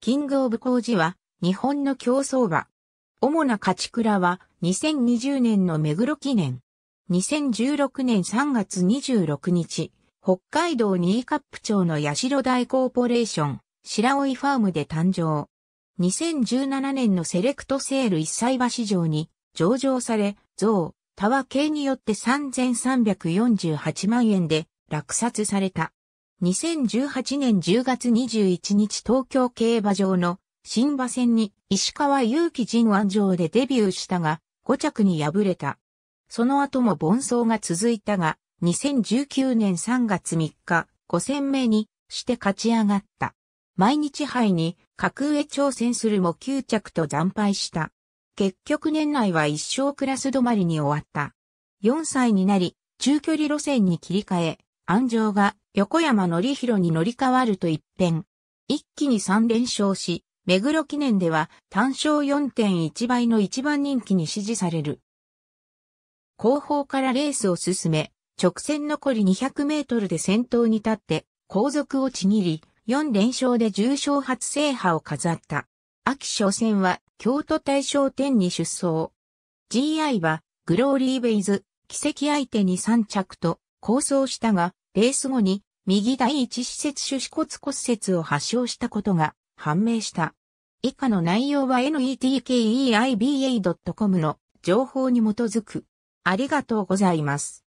キングオブコウジは、日本の競争馬。主な勝ち倉は、2020年の目黒記念。2016年3月26日、北海道ニーカップ町のロ大コーポレーション、白老ファームで誕生。2017年のセレクトセール一歳馬市場に上場され、増、タワ系によって3348万円で落札された。2018年10月21日東京競馬場の新馬戦に石川祐希陣安城でデビューしたが5着に敗れた。その後も盆走が続いたが2019年3月3日5戦目にして勝ち上がった。毎日杯に格上挑戦するも9着と惨敗した。結局年内は一生クラス止まりに終わった。4歳になり中距離路線に切り替え安城が横山則弘に乗り換わると一変。一気に3連勝し、目黒記念では単勝4.1倍の一番人気に支持される。後方からレースを進め、直線残り200メートルで先頭に立って、後続をちぎり、4連勝で重賞初制覇を飾った。秋初戦は京都大賞天に出走。GI はグローリーベイズ、奇跡相手に3着と構想したが、レース後に右第一施設手指骨骨折を発症したことが判明した。以下の内容は netkeiba.com の情報に基づく。ありがとうございます。